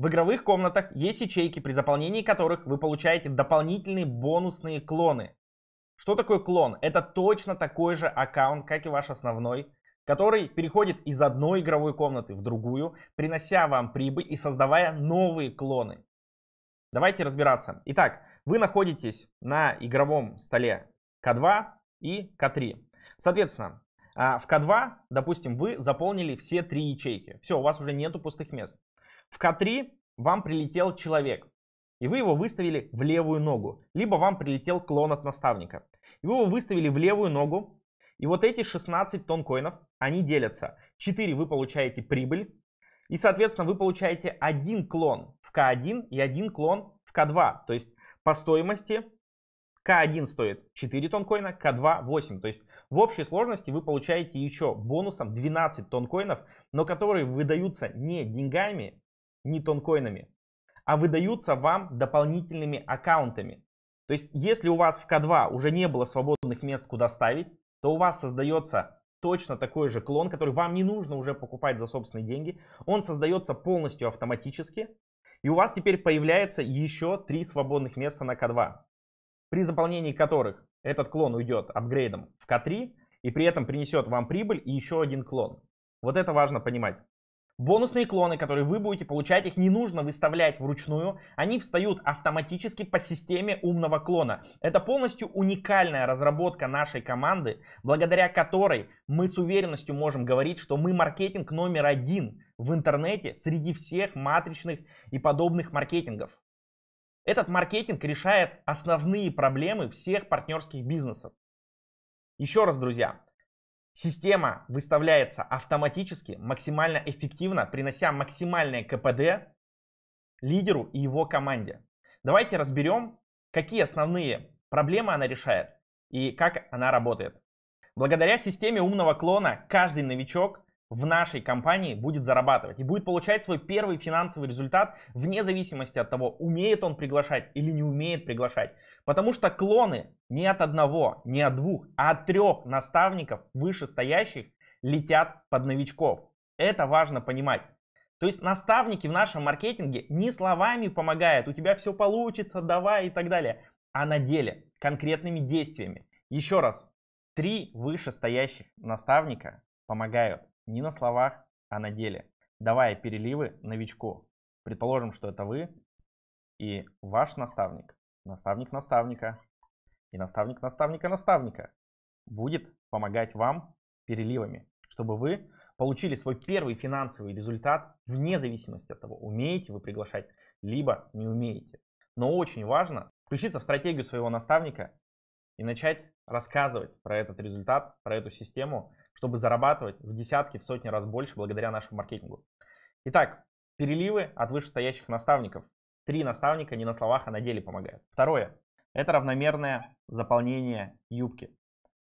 В игровых комнатах есть ячейки, при заполнении которых вы получаете дополнительные бонусные клоны. Что такое клон? Это точно такой же аккаунт, как и ваш основной, который переходит из одной игровой комнаты в другую, принося вам прибыль и создавая новые клоны. Давайте разбираться. Итак, вы находитесь на игровом столе К2 и К3. Соответственно, а, в К2, допустим, вы заполнили все три ячейки. Все, у вас уже нету пустых мест. В К3 вам прилетел человек, и вы его выставили в левую ногу. Либо вам прилетел клон от наставника. И вы его выставили в левую ногу. И вот эти 16 тонн коинов, они делятся. 4 вы получаете прибыль. И, соответственно, вы получаете один клон в К1 и один клон в К2. То есть по стоимости К1 стоит 4 тонн коина, К2 8. То есть в общей сложности вы получаете еще бонусом 12 тонн коинов, но которые выдаются не деньгами, не тонкоинами, а выдаются вам дополнительными аккаунтами. То есть, если у вас в К2 уже не было свободных мест, куда ставить, то у вас создается точно такой же клон, который вам не нужно уже покупать за собственные деньги. Он создается полностью автоматически. И у вас теперь появляется еще три свободных места на К2, при заполнении которых этот клон уйдет апгрейдом в К3 и при этом принесет вам прибыль и еще один клон. Вот это важно понимать. Бонусные клоны, которые вы будете получать, их не нужно выставлять вручную. Они встают автоматически по системе умного клона. Это полностью уникальная разработка нашей команды, благодаря которой мы с уверенностью можем говорить, что мы маркетинг номер один в интернете среди всех матричных и подобных маркетингов. Этот маркетинг решает основные проблемы всех партнерских бизнесов. Еще раз, друзья, Система выставляется автоматически, максимально эффективно, принося максимальное КПД лидеру и его команде. Давайте разберем, какие основные проблемы она решает и как она работает. Благодаря системе умного клона каждый новичок в нашей компании будет зарабатывать и будет получать свой первый финансовый результат вне зависимости от того, умеет он приглашать или не умеет приглашать, Потому что клоны не от одного, не от двух, а от трех наставников вышестоящих летят под новичков. Это важно понимать. То есть наставники в нашем маркетинге не словами помогают, у тебя все получится, давай и так далее, а на деле, конкретными действиями. Еще раз, три вышестоящих наставника помогают не на словах, а на деле, давая переливы новичку. Предположим, что это вы и ваш наставник наставник наставника и наставник наставника наставника будет помогать вам переливами, чтобы вы получили свой первый финансовый результат вне зависимости от того, умеете вы приглашать, либо не умеете. Но очень важно включиться в стратегию своего наставника и начать рассказывать про этот результат, про эту систему, чтобы зарабатывать в десятки, в сотни раз больше благодаря нашему маркетингу. Итак, переливы от вышестоящих наставников. Три наставника не на словах, а на деле помогают. Второе. Это равномерное заполнение юбки.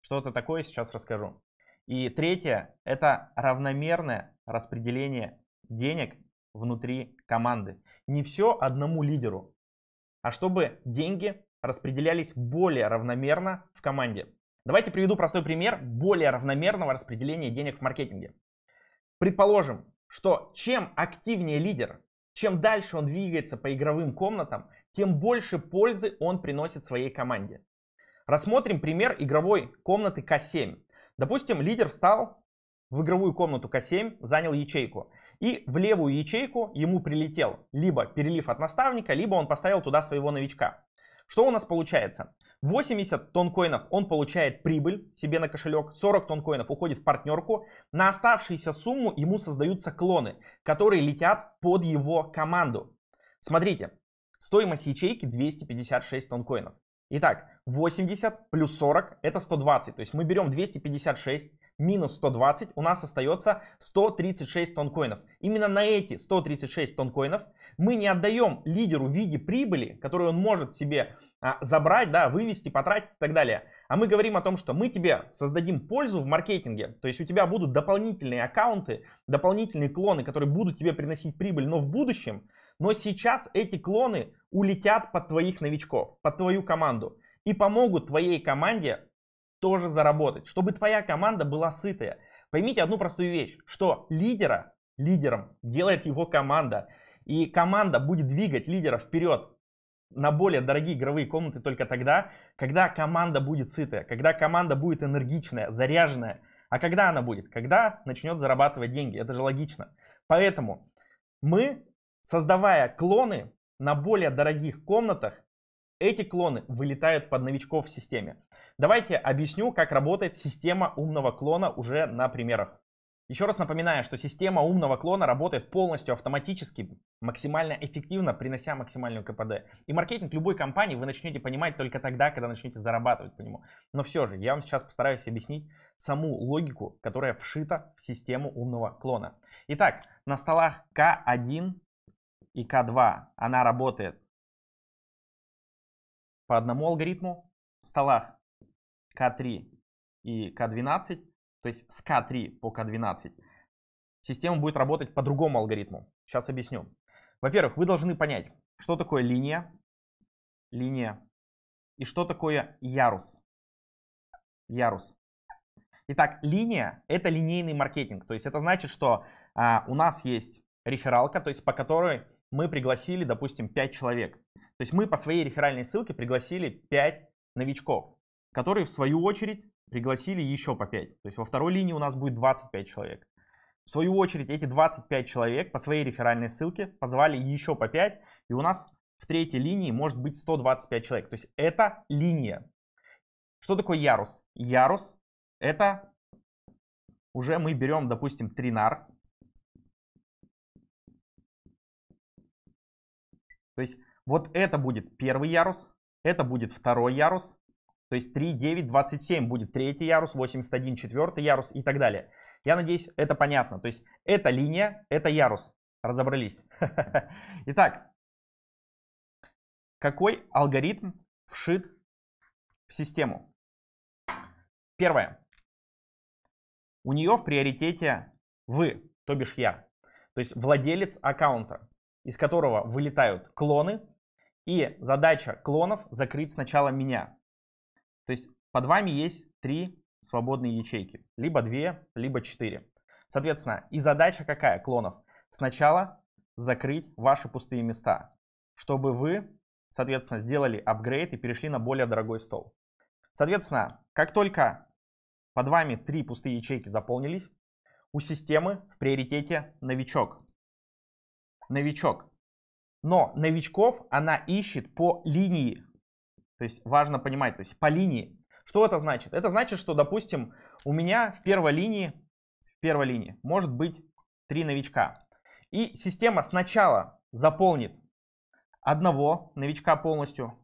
что это такое сейчас расскажу. И третье – это равномерное распределение денег внутри команды. Не все одному лидеру, а чтобы деньги распределялись более равномерно в команде. Давайте приведу простой пример более равномерного распределения денег в маркетинге. Предположим, что чем активнее лидер чем дальше он двигается по игровым комнатам, тем больше пользы он приносит своей команде. Рассмотрим пример игровой комнаты К7. Допустим, лидер встал в игровую комнату К7, занял ячейку. И в левую ячейку ему прилетел либо перелив от наставника, либо он поставил туда своего новичка. Что у нас получается? 80 тонн он получает прибыль себе на кошелек, 40 тонн уходит в партнерку, на оставшуюся сумму ему создаются клоны, которые летят под его команду. Смотрите, стоимость ячейки 256 тонн Итак, 80 плюс 40 это 120. То есть мы берем 256 минус 120, у нас остается 136 тонн Именно на эти 136 тонн мы не отдаем лидеру в виде прибыли, которую он может себе а, забрать, да, вывести, потратить и так далее. А мы говорим о том, что мы тебе создадим пользу в маркетинге, то есть у тебя будут дополнительные аккаунты, дополнительные клоны, которые будут тебе приносить прибыль, но в будущем, но сейчас эти клоны улетят под твоих новичков, под твою команду и помогут твоей команде тоже заработать, чтобы твоя команда была сытая. Поймите одну простую вещь, что лидера лидером делает его команда, и команда будет двигать лидера вперед, на более дорогие игровые комнаты только тогда, когда команда будет сытая, когда команда будет энергичная, заряженная. А когда она будет? Когда начнет зарабатывать деньги. Это же логично. Поэтому мы, создавая клоны на более дорогих комнатах, эти клоны вылетают под новичков в системе. Давайте объясню, как работает система умного клона уже на примерах. Еще раз напоминаю, что система умного клона работает полностью автоматически, максимально эффективно, принося максимальную КПД. И маркетинг любой компании вы начнете понимать только тогда, когда начнете зарабатывать по нему. Но все же, я вам сейчас постараюсь объяснить саму логику, которая вшита в систему умного клона. Итак, на столах К1 и К2 она работает по одному алгоритму, в столах К3 и К12 то есть с К3 по К12, система будет работать по другому алгоритму. Сейчас объясню. Во-первых, вы должны понять, что такое линия, линия и что такое ярус. Ярус. Итак, линия — это линейный маркетинг. То есть это значит, что а, у нас есть рефералка, то есть по которой мы пригласили, допустим, 5 человек. То есть мы по своей реферальной ссылке пригласили 5 новичков, которые в свою очередь пригласили еще по 5. То есть во второй линии у нас будет 25 человек. В свою очередь эти 25 человек по своей реферальной ссылке позвали еще по 5, и у нас в третьей линии может быть 125 человек. То есть это линия. Что такое ярус? Ярус — это уже мы берем, допустим, тринар. То есть вот это будет первый ярус, это будет второй ярус, то есть 3, 9, 27 будет третий ярус, 81, четвертый ярус и так далее. Я надеюсь, это понятно. То есть эта линия, это ярус. Разобрались. Итак, какой алгоритм вшит в систему? Первое. У нее в приоритете вы, то бишь я. То есть владелец аккаунта, из которого вылетают клоны. И задача клонов закрыть сначала меня. То есть под вами есть три свободные ячейки, либо две, либо четыре. Соответственно, и задача какая клонов? Сначала закрыть ваши пустые места, чтобы вы, соответственно, сделали апгрейд и перешли на более дорогой стол. Соответственно, как только под вами три пустые ячейки заполнились, у системы в приоритете новичок. Новичок. Но новичков она ищет по линии есть важно понимать, то есть по линии. Что это значит? Это значит, что, допустим, у меня в первой линии, в первой линии может быть три новичка. И система сначала заполнит одного новичка полностью,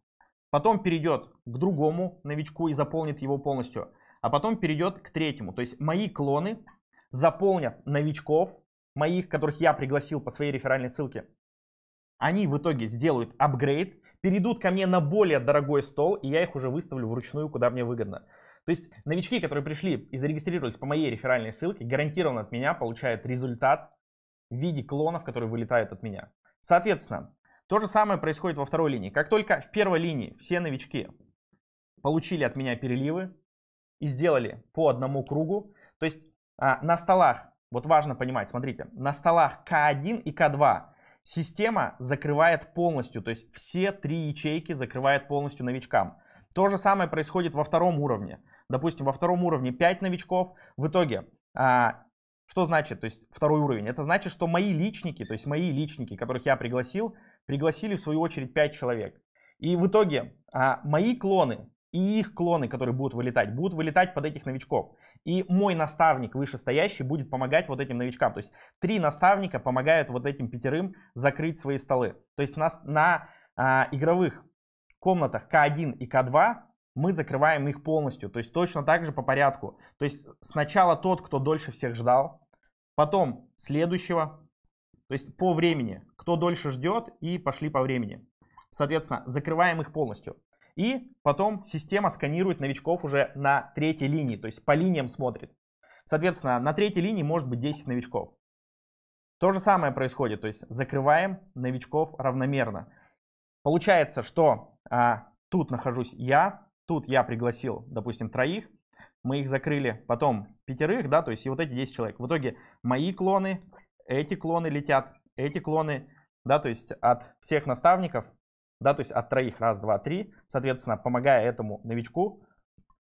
потом перейдет к другому новичку и заполнит его полностью, а потом перейдет к третьему. То есть мои клоны заполнят новичков, моих, которых я пригласил по своей реферальной ссылке. Они в итоге сделают апгрейд, перейдут ко мне на более дорогой стол, и я их уже выставлю вручную, куда мне выгодно. То есть новички, которые пришли и зарегистрировались по моей реферальной ссылке, гарантированно от меня получают результат в виде клонов, которые вылетают от меня. Соответственно, то же самое происходит во второй линии. Как только в первой линии все новички получили от меня переливы и сделали по одному кругу, то есть а, на столах, вот важно понимать, смотрите, на столах К1 и К2 система закрывает полностью, то есть все три ячейки закрывает полностью новичкам. То же самое происходит во втором уровне. Допустим, во втором уровне 5 новичков. В итоге, а, что значит, то есть второй уровень? Это значит, что мои личники, то есть мои личники, которых я пригласил, пригласили в свою очередь 5 человек. И в итоге а, мои клоны и их клоны, которые будут вылетать, будут вылетать под этих новичков. И мой наставник вышестоящий будет помогать вот этим новичкам. То есть три наставника помогают вот этим пятерым закрыть свои столы. То есть нас на а, игровых комнатах К1 и К2 мы закрываем их полностью. То есть точно так же по порядку. То есть сначала тот, кто дольше всех ждал, потом следующего, то есть по времени, кто дольше ждет и пошли по времени. Соответственно, закрываем их полностью. И потом система сканирует новичков уже на третьей линии, то есть по линиям смотрит. Соответственно, на третьей линии может быть 10 новичков. То же самое происходит, то есть закрываем новичков равномерно. Получается, что а, тут нахожусь я, тут я пригласил, допустим, троих, мы их закрыли, потом пятерых, да, то есть и вот эти 10 человек. В итоге мои клоны, эти клоны летят, эти клоны, да, то есть от всех наставников да, то есть от троих, раз, два, три, соответственно, помогая этому новичку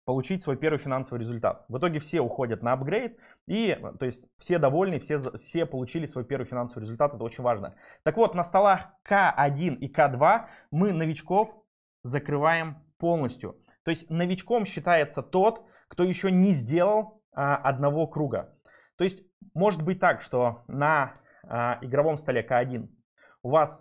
получить свой первый финансовый результат. В итоге все уходят на апгрейд, и, то есть, все довольны, все, все получили свой первый финансовый результат, это очень важно. Так вот, на столах К1 и К2 мы новичков закрываем полностью. То есть, новичком считается тот, кто еще не сделал а, одного круга. То есть, может быть так, что на а, игровом столе К1 у вас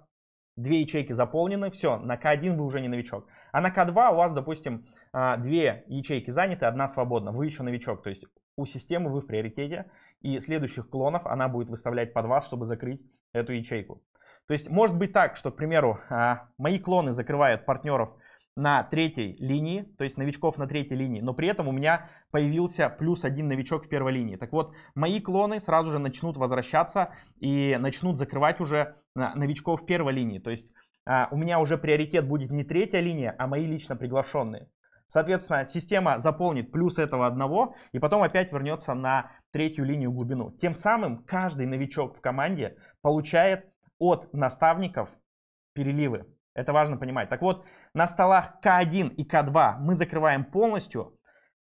две ячейки заполнены, все, на К1 вы уже не новичок. А на К2 у вас, допустим, а, две ячейки заняты, одна свободна, вы еще новичок, то есть у системы вы в приоритете, и следующих клонов она будет выставлять под вас, чтобы закрыть эту ячейку. То есть может быть так, что, к примеру, а, мои клоны закрывают партнеров на третьей линии, то есть новичков на третьей линии, но при этом у меня появился плюс один новичок в первой линии. Так вот, мои клоны сразу же начнут возвращаться и начнут закрывать уже новичков первой линии. То есть а, у меня уже приоритет будет не третья линия, а мои лично приглашенные. Соответственно, система заполнит плюс этого одного и потом опять вернется на третью линию глубину. Тем самым каждый новичок в команде получает от наставников переливы. Это важно понимать. Так вот, на столах К1 и К2 мы закрываем полностью,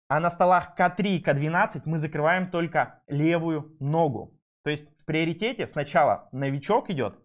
а на столах К3 и К12 мы закрываем только левую ногу. То есть в приоритете сначала новичок идет,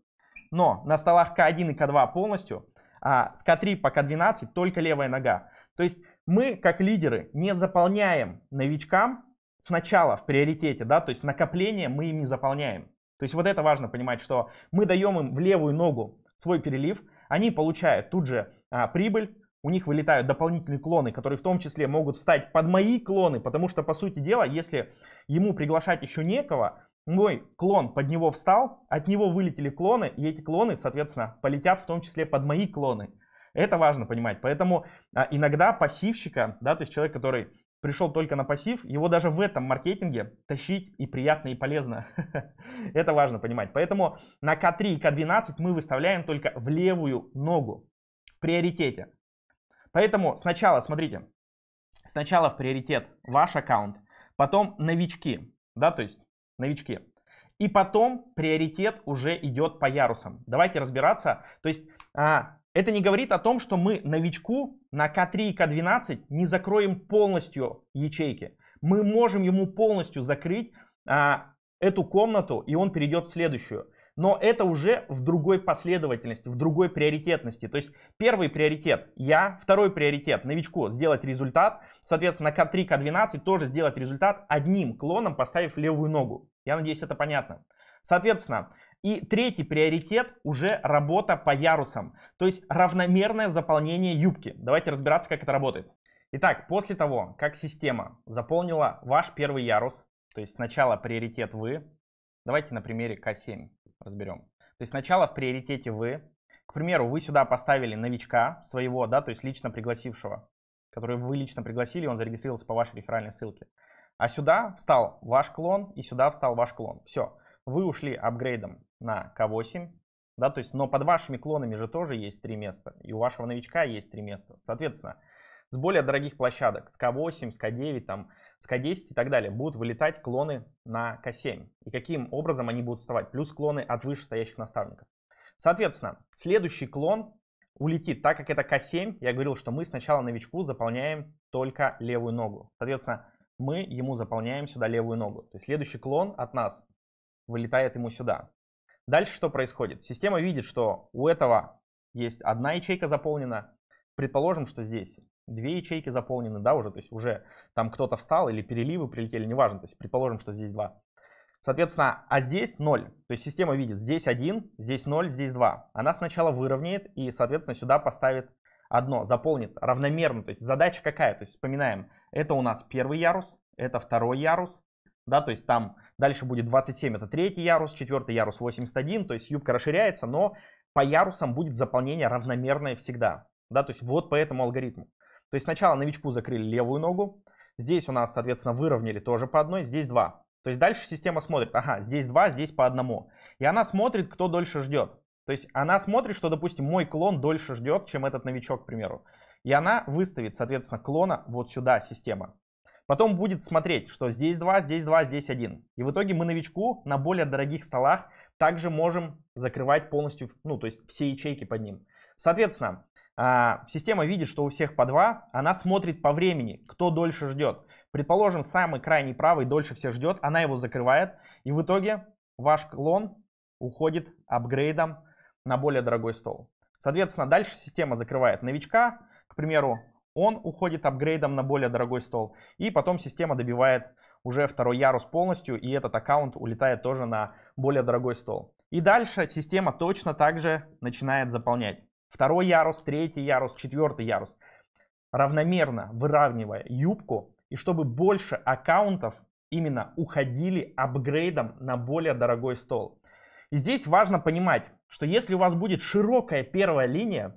но на столах К1 и К2 полностью, а с К3 по К12 только левая нога. То есть мы, как лидеры, не заполняем новичкам сначала в приоритете, да, то есть накопление мы им не заполняем. То есть вот это важно понимать, что мы даем им в левую ногу свой перелив, они получают тут же а, прибыль, у них вылетают дополнительные клоны, которые в том числе могут встать под мои клоны, потому что, по сути дела, если ему приглашать еще некого, мой клон под него встал, от него вылетели клоны, и эти клоны, соответственно, полетят в том числе под мои клоны. Это важно понимать. Поэтому а, иногда пассивщика, да, то есть человек, который пришел только на пассив, его даже в этом маркетинге тащить и приятно, и полезно. Это важно понимать. Поэтому на К3 и К12 мы выставляем только в левую ногу в приоритете. Поэтому сначала, смотрите, сначала в приоритет ваш аккаунт, потом новички, да, то есть новички. И потом приоритет уже идет по ярусам. Давайте разбираться. То есть а, это не говорит о том, что мы новичку на К3 и К12 не закроем полностью ячейки. Мы можем ему полностью закрыть а, эту комнату, и он перейдет в следующую но это уже в другой последовательности, в другой приоритетности. То есть первый приоритет я, второй приоритет новичку сделать результат, соответственно, К3, К12 тоже сделать результат одним клоном, поставив левую ногу. Я надеюсь, это понятно. Соответственно, и третий приоритет уже работа по ярусам, то есть равномерное заполнение юбки. Давайте разбираться, как это работает. Итак, после того, как система заполнила ваш первый ярус, то есть сначала приоритет вы, Давайте на примере К7 разберем. То есть сначала в приоритете вы. К примеру, вы сюда поставили новичка своего, да, то есть лично пригласившего, который вы лично пригласили, он зарегистрировался по вашей реферальной ссылке. А сюда встал ваш клон и сюда встал ваш клон. Все, вы ушли апгрейдом на К8, да, то есть, но под вашими клонами же тоже есть три места, и у вашего новичка есть три места. Соответственно, с более дорогих площадок, с К8, с К9, там, с К10 и так далее, будут вылетать клоны на К7. И каким образом они будут вставать? Плюс клоны от вышестоящих наставников. Соответственно, следующий клон улетит. Так как это К7, я говорил, что мы сначала новичку заполняем только левую ногу. Соответственно, мы ему заполняем сюда левую ногу. То есть следующий клон от нас вылетает ему сюда. Дальше что происходит? Система видит, что у этого есть одна ячейка заполнена. Предположим, что здесь Две ячейки заполнены, да, уже, то есть уже там кто-то встал или переливы прилетели, неважно, то есть предположим, что здесь два, Соответственно, а здесь 0. То есть система видит, здесь 1, здесь 0, здесь 2. Она сначала выровняет и, соответственно, сюда поставит одно, заполнит равномерно. То есть задача какая? То есть вспоминаем, это у нас первый ярус, это второй ярус, да, то есть там дальше будет 27, это третий ярус, четвертый ярус 81, то есть юбка расширяется, но по ярусам будет заполнение равномерное всегда. Да, то есть вот по этому алгоритму. То есть сначала новичку закрыли левую ногу, здесь у нас, соответственно, выровняли тоже по одной, здесь два. То есть дальше система смотрит, ага, здесь два, здесь по одному. И она смотрит, кто дольше ждет. То есть она смотрит, что, допустим, мой клон дольше ждет, чем этот новичок, к примеру. И она выставит, соответственно, клона вот сюда система. Потом будет смотреть, что здесь два, здесь два, здесь один, И в итоге мы новичку на более дорогих столах также можем закрывать полностью, ну, то есть все ячейки под ним. Соответственно, а, система видит, что у всех по два, она смотрит по времени, кто дольше ждет. Предположим, самый крайний правый дольше всех ждет, она его закрывает, и в итоге ваш клон уходит апгрейдом на более дорогой стол. Соответственно, дальше система закрывает новичка, к примеру, он уходит апгрейдом на более дорогой стол, и потом система добивает уже второй ярус полностью, и этот аккаунт улетает тоже на более дорогой стол. И дальше система точно так же начинает заполнять второй ярус, третий ярус, четвертый ярус, равномерно выравнивая юбку, и чтобы больше аккаунтов именно уходили апгрейдом на более дорогой стол. И здесь важно понимать, что если у вас будет широкая первая линия,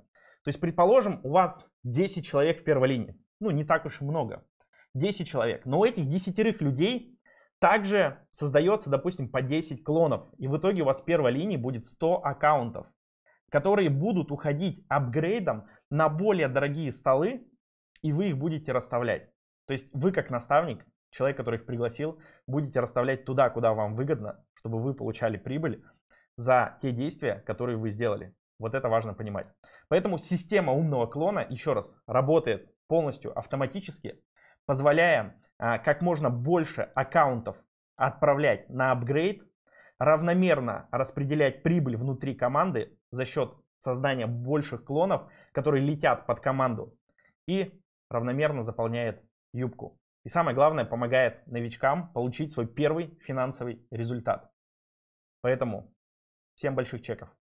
то есть, предположим, у вас 10 человек в первой линии, ну, не так уж и много, 10 человек, но у этих десятерых людей также создается, допустим, по 10 клонов, и в итоге у вас в первой линии будет 100 аккаунтов которые будут уходить апгрейдом на более дорогие столы, и вы их будете расставлять. То есть вы как наставник, человек, который их пригласил, будете расставлять туда, куда вам выгодно, чтобы вы получали прибыль за те действия, которые вы сделали. Вот это важно понимать. Поэтому система умного клона, еще раз, работает полностью автоматически, позволяя а, как можно больше аккаунтов отправлять на апгрейд, равномерно распределять прибыль внутри команды за счет создания больших клонов, которые летят под команду и равномерно заполняет юбку. И самое главное, помогает новичкам получить свой первый финансовый результат. Поэтому всем больших чеков.